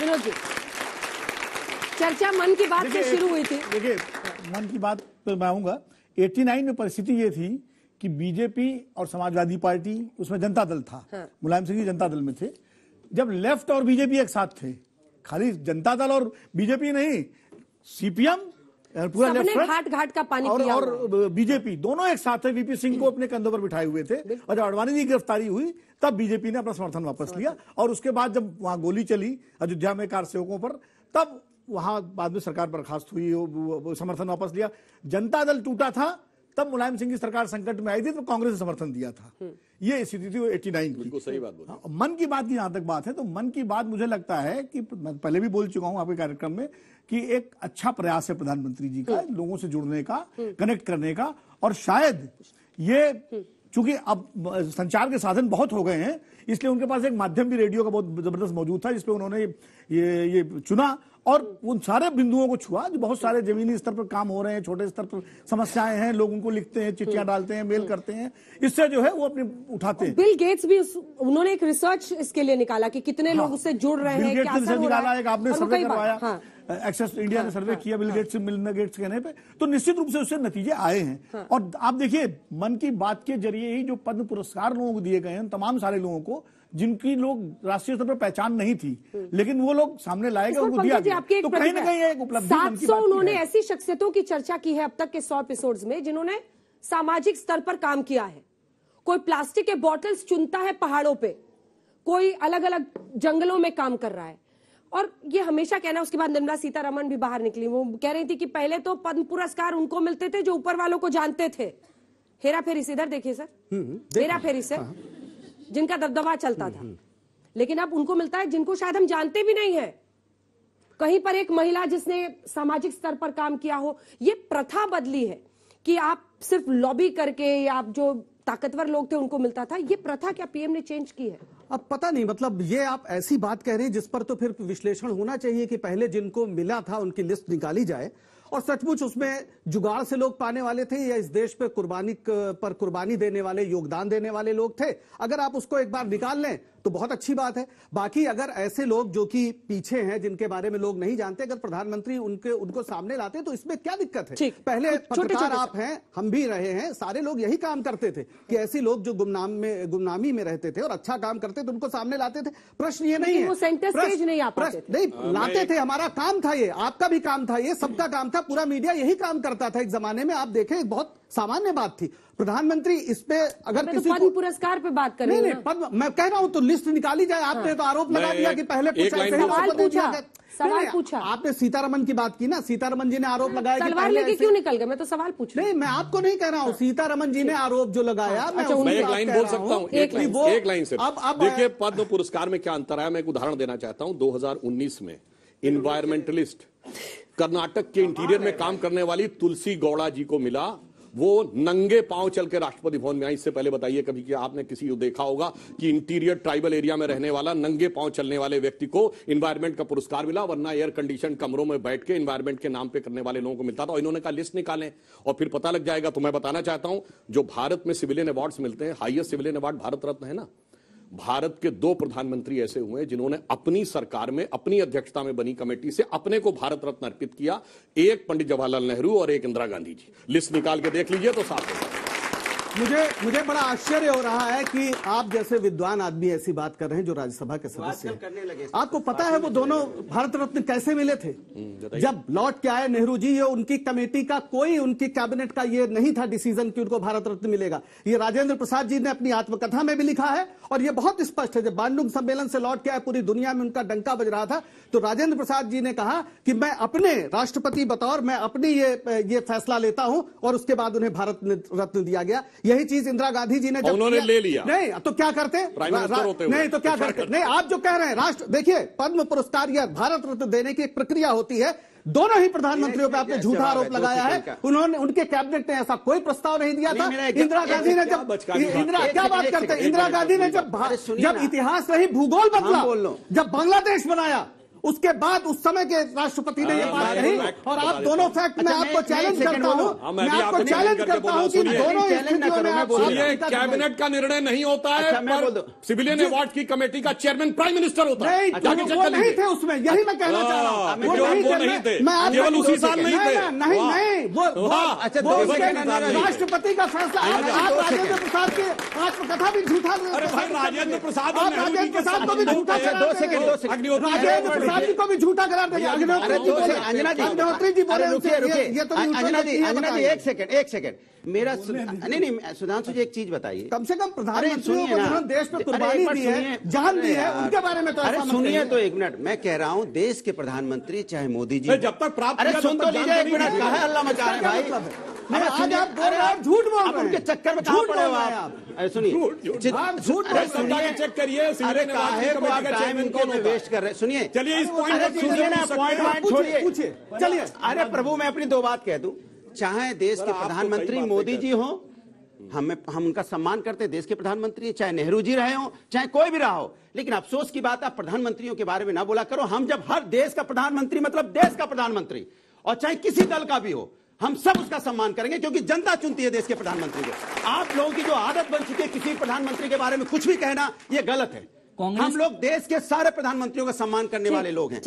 विनोद जी चर्चा मन की बात से शुरू हुई थी देखिए मन की बात पर मैं आऊंगा 89 में परिस्थिति ये थी कि बीजेपी और समाजवादी पार्टी उसमें जनता दल था हाँ। मुलायम सिंह जी जनता दल में थे जब लेफ्ट और बीजेपी एक साथ थे खाली जनता दल और बीजेपी नहीं सीपीएम पूरा घाट घाट का पानी और, और बीजेपी दोनों एक साथ है वीपी सिंह को हम्म। अपने कंधों पर बिठाए हुए थे और जब अडवाणी की गिरफ्तारी हुई तब बीजेपी ने अपना समर्थन वापस लिया और उसके बाद जब वहां गोली चली अयोध्या में कार सेवकों पर तब वहां बाद में सरकार बर्खास्त हुई समर्थन वापस लिया जनता दल टूटा था तब मुलायम सिंह की सरकार संकट में आई थी तो कांग्रेस ने समर्थन दिया था हम्म। ये स्थिति थी एट्टी नाइन की सही बात हाँ, मन की बात की जहां तक बात है तो मन की बात मुझे लगता है कि मैं पहले भी बोल चुका हूं आपके कार्यक्रम में कि एक अच्छा प्रयास है प्रधानमंत्री जी का हम्म। लोगों से जुड़ने का हम्म। कनेक्ट करने का और शायद ये चूंकि अब संचार के साधन बहुत हो गए हैं इसलिए उनके पास एक माध्यम भी रेडियो का बहुत जबरदस्त मौजूद था जिसपे उन्होंने ये ये चुना और उन सारे बिंदुओं को छुआ जो बहुत सारे जमीनी स्तर पर काम हो रहे हैं छोटे स्तर पर समस्याएं हैं लोग उनको लिखते हैं चिट्ठियां हम्म। डालते हैं मेल हम्म। करते हैं इससे जो है वो अपने उठाते हैं बिल गेट्स भी उन्होंने एक रिसर्च इसके लिए निकाला कि कितने हाँ, लोग उससे जुड़ रहे हैं बिल गेट्स निकाला एक आपने सर्वे करवाया हाँ। एक्सेस इंडिया ने सर्वे किया बिल गेट्स मिलना गेट्स कहने पे तो निश्चित रूप से उससे नतीजे आए हैं हाँ। और आप देखिए मन की बात के जरिए ही जो पद्म पुरस्कार लोगों को दिए गए हैं तमाम सारे लोगों को जिनकी लोग राष्ट्रीय स्तर पर पहचान नहीं थी हम्म। लेकिन वो लोग सामने लाए गए उनको दिया आपके तो कहीं ना कहीं एक उपलब्धि उन्होंने ऐसी शख्सियतों की चर्चा की है अब तक के सौ एपिसोड में जिन्होंने सामाजिक स्तर पर काम किया है कोई प्लास्टिक के बॉटल्स चुनता है पहाड़ों पे कोई अलग अलग जंगलों में काम कर रहा है और ये हमेशा कहना उसके बाद निर्मला सीतारमन भी बाहर निकली वो कह रही थी कि पहले तो पद्म पुरस्कार उनको मिलते थे जो ऊपर वालों को जानते थे हेरा फेरी से इधर देखिए सर हम्म, हेरा फेरी से हाँ। जिनका दबदबा चलता हम्म, था हम्म। लेकिन अब उनको मिलता है जिनको शायद हम जानते भी नहीं है कहीं पर एक महिला जिसने सामाजिक स्तर पर काम किया हो ये प्रथा बदली है कि आप सिर्फ लॉबी करके आप जो ताकतवर लोग थे उनको मिलता था ये प्रथा क्या पीएम ने चेंज की है अब पता नहीं मतलब ये आप ऐसी बात कह रहे हैं जिस पर तो फिर विश्लेषण होना चाहिए कि पहले जिनको मिला था उनकी लिस्ट निकाली जाए और सचमुच उसमें जुगाड़ से लोग पाने वाले थे या इस देश पे कुर्बानी पर कुर्बानी देने वाले योगदान देने वाले लोग थे अगर आप उसको एक बार निकाल लें तो बहुत अच्छी बात है बाकी अगर ऐसे लोग जो कि पीछे हैं जिनके बारे में लोग नहीं जानते अगर प्रधानमंत्री उनके उनको सामने लाते तो इसमें क्या दिक्कत है पहले पत्रकार आप हैं हम भी रहे हैं सारे लोग यही काम करते थे कि ऐसे लोग जो गुमनाम में गुमनामी में रहते थे और अच्छा काम करते थे तो उनको सामने लाते थे प्रश्न ये नहीं नहीं लाते थे हमारा काम था ये आपका भी काम था ये सबका काम था पूरा मीडिया यही काम करता करता था एक जमाने में आप देखें बहुत सामान्य बात थी प्रधानमंत्री इस पे अगर तो किसी पद्म पुरस्कार पे बात करें नहीं नहीं पद्म मैं कह रहा हूँ तो लिस्ट निकाली जाए आपने हाँ। तो आरोप लगा दिया कि पहले पूछा सवाल पूछा सवाल पूछा आपने सीतारमन की बात की ना सीतारमन जी ने आरोप लगाया सवाल लेके क्यों निकल गए मैं तो सवाल पूछ नहीं मैं आपको नहीं कह रहा हूँ हाँ। सीतारमन जी ने आरोप जो लगाया हाँ, अच्छा, मैं एक लाइन बोल सकता हूँ एक लाइन एक लाइन से अब अब देखिए पद्म पुरस्कार में क्या अंतर आया मैं एक उदाहरण देना चाहता हूँ दो में इन्वायरमेंटलिस्ट हम्म। कर्नाटक के इंटीरियर में काम करने वाली तुलसी गौड़ा जी को मिला वो नंगे पांव चल के राष्ट्रपति भवन में आई इससे पहले बताइए कभी कि आपने किसी को देखा होगा कि इंटीरियर ट्राइबल एरिया में रहने वाला नंगे पांव चलने वाले व्यक्ति को इन्वायरमेंट का पुरस्कार मिला वरना एयर कंडीशन कमरों में बैठ के इन्वायरमेंट के नाम पे करने वाले लोगों को मिलता था और इन्होंने कहा लिस्ट निकालें और फिर पता लग जाएगा तो मैं बताना चाहता हूं जो भारत में सिविलियन अवार्ड्स मिलते हैं highest civilian award Bharat Ratna है ना भारत के दो प्रधानमंत्री ऐसे हुए जिन्होंने अपनी सरकार में अपनी अध्यक्षता में बनी कमेटी से अपने को भारत रत्न अर्पित किया एक पंडित जवाहरलाल नेहरू और एक इंदिरा गांधी जी लिस्ट निकाल के देख लीजिए तो साफ हो मुझे मुझे बड़ा आश्चर्य हो रहा है कि आप जैसे विद्वान आदमी ऐसी बात कर रहे हैं जो राज्यसभा के सदस्य हैं करने लगे आपको पता है वो दोनों भारत रत्न कैसे मिले थे हम्म, जब लौट के आए नेहरू जी ये उनकी कमेटी का कोई उनकी कैबिनेट का ये नहीं था डिसीजन कि उनको भारत रत्न मिलेगा ये राजेंद्र प्रसाद जी ने अपनी आत्मकथा में भी लिखा है और ये बहुत स्पष्ट है जब बांडुंग सम्मेलन से लौट के आए पूरी दुनिया में उनका डंका बज रहा था तो राजेंद्र प्रसाद जी ने कहा कि मैं अपने राष्ट्रपति बतौर मैं अपनी ये ये फैसला लेता हूं और उसके बाद उन्हें भारत रत्न दिया गया यही चीज इंदिरा गांधी जी ने उन्होंने ले लिया नहीं तो क्या करते नहीं तो क्या करते नहीं आप जो कह रहे हैं राष्ट्र देखिए पद्म पुरस्कार या भारत रत्न देने की एक प्रक्रिया होती है दोनों ही प्रधानमंत्रियों पे आपने झूठा आरोप लगाया है उन्होंने उनके कैबिनेट ने ऐसा कोई प्रस्ताव नहीं दिया था इंदिरा गांधी ने जब इंदिरा क्या बात करते इंदिरा गांधी ने जब जब इतिहास नहीं भूगोल हाँ, बदला जब बांग्लादेश बनाया उसके बाद उस समय के राष्ट्रपति ने ये हाँ, बात हाँ, कही हाँ, और आप दोनों फैक्ट में अच्छा, आपको चैलेंज करता हूँ मैं आपको चैलेंज करता हूँ कि दोनों स्थितियों में आप कैबिनेट का निर्णय नहीं होता है सिविलियन अच्छा, अवार्ड की कमेटी का चेयरमैन प्राइम मिनिस्टर होता है वो नहीं थे उसमें यही मैं कहना चाह रहा हूँ मैं केवल उसी साल नहीं थे नहीं नहीं वो अच्छा, तो राष्ट्रपति का फैसला आप तो- राजेंद्र प्रसाद के आत्मकथा तो भी झूठा राजेंद्र प्रसाद राजेंद्र प्रसाद को भी झूठा राजेंद्र जी को भी झूठा करार देंगे अग्निहोत्री जी बोले अंजना जी तो अंजना जी एक सेकंड एक सेकंड मेरा नहीं नहीं सुधांशु जी एक चीज बताइए कम से कम प्रधानमंत्री देश में कुर्बानी दी है जान दी है उनके बारे में तो अरे सुनिए तो एक मिनट मैं कह रहा हूँ देश के प्रधानमंत्री चाहे मोदी जी जब तक प्राप्त अरे सुन तो लीजिए एक मिनट कहा अल्लाह मचा रहे भाई मतलब झूठ बोल उनके चक्कर में झूठ बोल रहे सुनिए झूठ सुनिए चेक करिए अरे काहे को टाइम इनको वेस्ट कर रहे सुनिए चलिए इस पॉइंट पॉइंट छोड़िए चलिए अरे प्रभु मैं अपनी दो बात कह दूं चाहे देश के प्रधानमंत्री मोदी जी हो हमें हम उनका सम्मान करते हैं देश के प्रधानमंत्री चाहे नेहरू जी रहे हो चाहे कोई भी रहा हो लेकिन अफसोस की बात आप प्रधानमंत्रियों के बारे में ना बोला करो हम जब हर देश का प्रधानमंत्री मतलब देश का प्रधानमंत्री और चाहे किसी दल का भी हो हम सब उसका सम्मान करेंगे क्योंकि जनता चुनती है देश के प्रधानमंत्री को आप लोगों की जो आदत बन चुकी है किसी प्रधानमंत्री के बारे में कुछ भी कहना यह गलत है हम लोग देश के सारे प्रधानमंत्रियों का सम्मान करने वाले लोग हैं